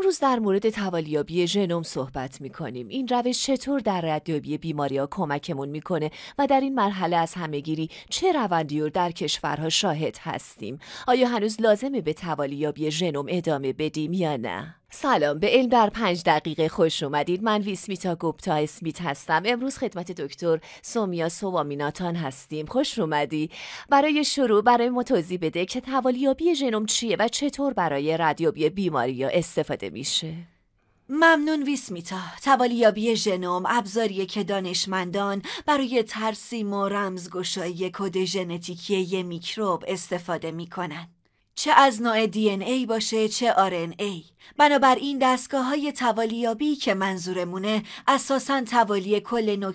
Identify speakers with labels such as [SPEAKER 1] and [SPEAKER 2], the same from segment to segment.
[SPEAKER 1] امروز در مورد توالیابی ژنوم صحبت می کنیم. این روش چطور در ردیابی بیماری ها کمکمون میکنه و در این مرحله از همهگیری چه روندی رو در کشورها شاهد هستیم؟ آیا هنوز لازمه به توالیابی ژنوم ادامه بدیم یا نه؟ سلام به علم در پنج دقیقه خوش اومدید من ویسمیتا گوپتا اسمیت هستم امروز خدمت دکتر سومیا سوامیناتان هستیم خوش اومدی برای شروع برای ما بده که توالیابی ژنوم چیه و چطور برای ردیابی بیماری یا استفاده میشه
[SPEAKER 2] ممنون ویسمیتا توالیابی ژنوم ابزاریه که دانشمندان برای ترسیم و رمزگشایی کد ژنتیکی میکروب استفاده میکنن چه از نوع دی ای باشه چه آر ان ای بنابراین دستگاه های توالیابی که منظورمونه اساسا توالی کل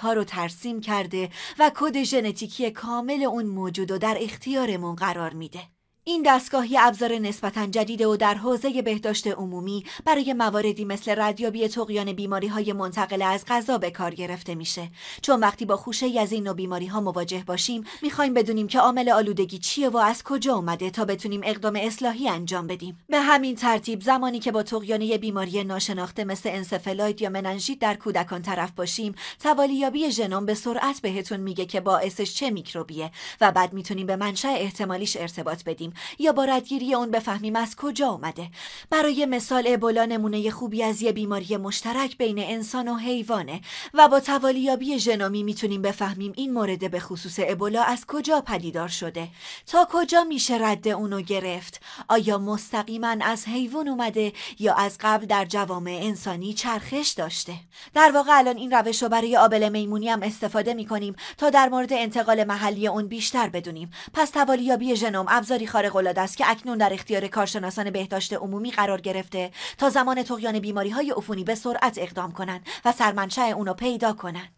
[SPEAKER 2] ها رو ترسیم کرده و کد ژنتیکی کامل اون موجود و در اختیارمون قرار میده این دستگاهی ابزار نسبتا جدیده و در حوزه بهداشت عمومی برای مواردی مثل ردیابی تقیان بیماری های منتقل از غذا به کار گرفته میشه چون وقتی با خوشه ای از این نوع بیماری ها مواجه باشیم میخوایم بدونیم که عامل آلودگی چیه و از کجا اومده تا بتونیم اقدام اصلاحی انجام بدیم به همین ترتیب زمانی که با تقیان بیماری ناشناخته مثل انسفلاید یا مننژیت در کودکان طرف باشیم توالیابی ژنوم به سرعت بهتون میگه که باعثش چه میکروبیه و بعد میتونیم به منشأ احتمالیش ارتباط بدیم یا با ردگیری اون بفهمیم از کجا اومده برای مثال ابولا نمونه خوبی از یه بیماری مشترک بین انسان و حیوانه و با توالیابی ژنومی میتونیم بفهمیم این مورد به خصوص ابولا از کجا پدیدار شده تا کجا میشه رد اونو گرفت آیا مستقیما از حیوان اومده یا از قبل در جوامع انسانی چرخش داشته در واقع الان این روش رو برای آبل میمونی هم استفاده میکنیم تا در مورد انتقال محلی اون بیشتر بدونیم پس توالیابی ژنوم ابزاری خارق‌العاده است که اکنون در اختیار کارشناسان بهداشت عمومی قرار گرفته تا زمان تقیان های عفونی به سرعت اقدام کنند و سرمنشأ اونو پیدا کنند.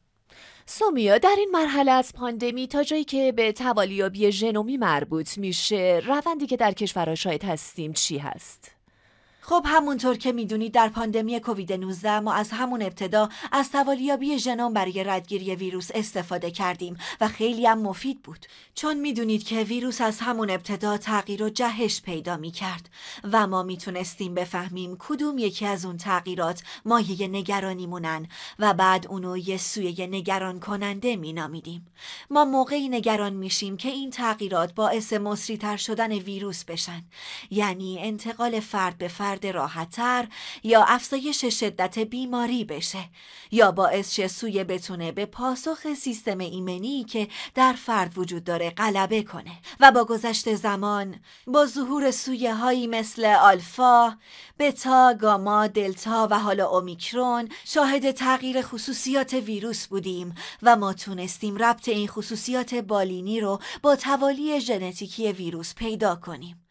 [SPEAKER 2] سومیا در این مرحله از پاندمی
[SPEAKER 1] تا جایی که به توالیابی ژنومی مربوط میشه روندی که در کشورها شاید هستیم چی هست؟
[SPEAKER 2] خب همونطور که میدونید در پاندمی کووید 19 ما از همون ابتدا از توالیابی ژنوم برای ردگیری ویروس استفاده کردیم و خیلی هم مفید بود چون میدونید که ویروس از همون ابتدا تغییر و جهش پیدا میکرد و ما میتونستیم بفهمیم کدوم یکی از اون تغییرات مایه مونن و بعد اونو یه سوی نگران کننده مینامیدیم ما موقعی نگران میشیم که این تغییرات باعث تر شدن ویروس بشن یعنی انتقال فرد به فرد درد راحتتر یا افزایش شدت بیماری بشه یا باعث شه سوی بتونه به پاسخ سیستم ایمنی که در فرد وجود داره غلبه کنه و با گذشت زمان با ظهور سویه هایی مثل آلفا، بتا، گاما، دلتا و حالا اومیکرون شاهد تغییر خصوصیات ویروس بودیم و ما تونستیم ربط این خصوصیات بالینی رو با توالی ژنتیکی ویروس پیدا کنیم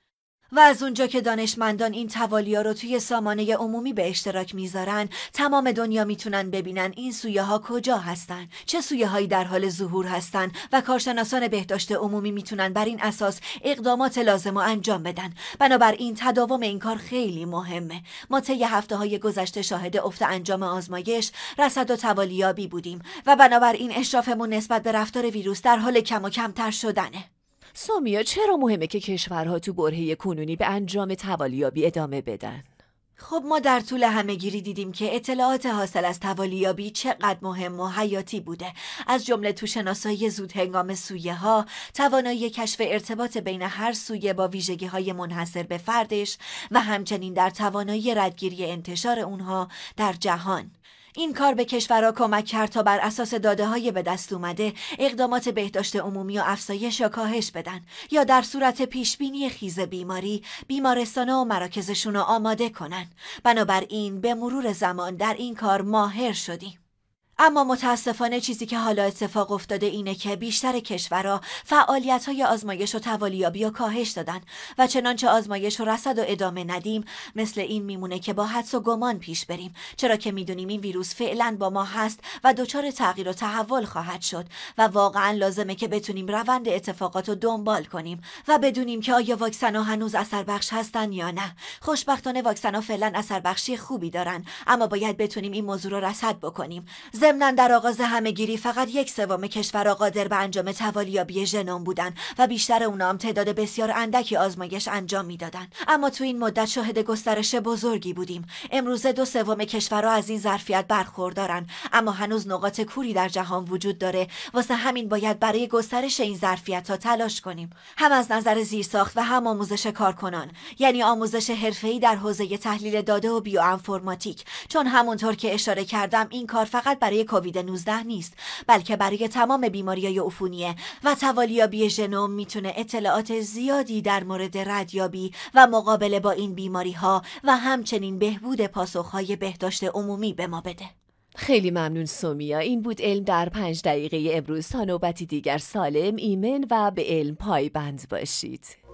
[SPEAKER 2] و از اونجا که دانشمندان این توالیا رو توی سامانه عمومی به اشتراک میذارن تمام دنیا میتونن ببینن این سویه ها کجا هستن چه سویه هایی در حال ظهور هستن و کارشناسان بهداشت عمومی میتونن بر این اساس اقدامات لازم رو انجام بدن بنابراین تداوم این کار خیلی مهمه ما طی هفته های گذشته شاهد افت انجام آزمایش رصد و توالیابی بودیم و بنابراین اشرافمون نسبت به رفتار ویروس در حال کم و کمتر شدنه
[SPEAKER 1] سامیا چرا مهمه که کشورها تو برهی کنونی به انجام توالیابی ادامه بدن؟
[SPEAKER 2] خب ما در طول همهگیری دیدیم که اطلاعات حاصل از توالیابی چقدر مهم و حیاتی بوده از جمله تو شناسایی زود هنگام سویه ها توانایی کشف ارتباط بین هر سویه با ویژگی های منحصر به فردش و همچنین در توانایی ردگیری انتشار اونها در جهان این کار به کشورها کمک کرد تا بر اساس داده های به دست اومده اقدامات بهداشت عمومی و افزایش یا کاهش بدن یا در صورت پیشبینی خیز بیماری بیمارستان و مراکزشون رو آماده کنن بنابراین به مرور زمان در این کار ماهر شدیم اما متاسفانه چیزی که حالا اتفاق افتاده اینه که بیشتر کشورها فعالیت های آزمایش و توالیابی و کاهش دادن و چنانچه آزمایش و رصد و ادامه ندیم مثل این میمونه که با حدس و گمان پیش بریم چرا که میدونیم این ویروس فعلا با ما هست و دچار تغییر و تحول خواهد شد و واقعا لازمه که بتونیم روند اتفاقات رو دنبال کنیم و بدونیم که آیا واکسن ها هنوز اثر بخش هستن یا نه خوشبختانه واکسن ها فعلا اثر بخشی خوبی دارن اما باید بتونیم این موضوع رو رصد بکنیم ضمنا در آغاز همهگیری فقط یک سوم کشور را قادر به انجام توالیابی ژنوم بودند و بیشتر اونا هم تعداد بسیار اندکی آزمایش انجام میدادند اما تو این مدت شاهد گسترش بزرگی بودیم امروزه دو سوم کشورها از این ظرفیت برخوردارن اما هنوز نقاط کوری در جهان وجود داره واسه همین باید برای گسترش این ظرفیت ها تلاش کنیم هم از نظر زیرساخت و هم آموزش کارکنان یعنی آموزش حرفه‌ای در حوزه تحلیل داده و بیوانفرماتیک چون همونطور که اشاره کردم این کار فقط برای کووید 19 نیست بلکه برای تمام بیماریهای افونیه و توالیابی ژنوم میتونه اطلاعات زیادی در مورد ردیابی و مقابله با این بیماری ها و همچنین بهبود های بهداشت عمومی به ما بده
[SPEAKER 1] خیلی ممنون سومیا این بود علم در پنج دقیقه امروز تا نوبتی دیگر سالم ایمن و به علم پایبند باشید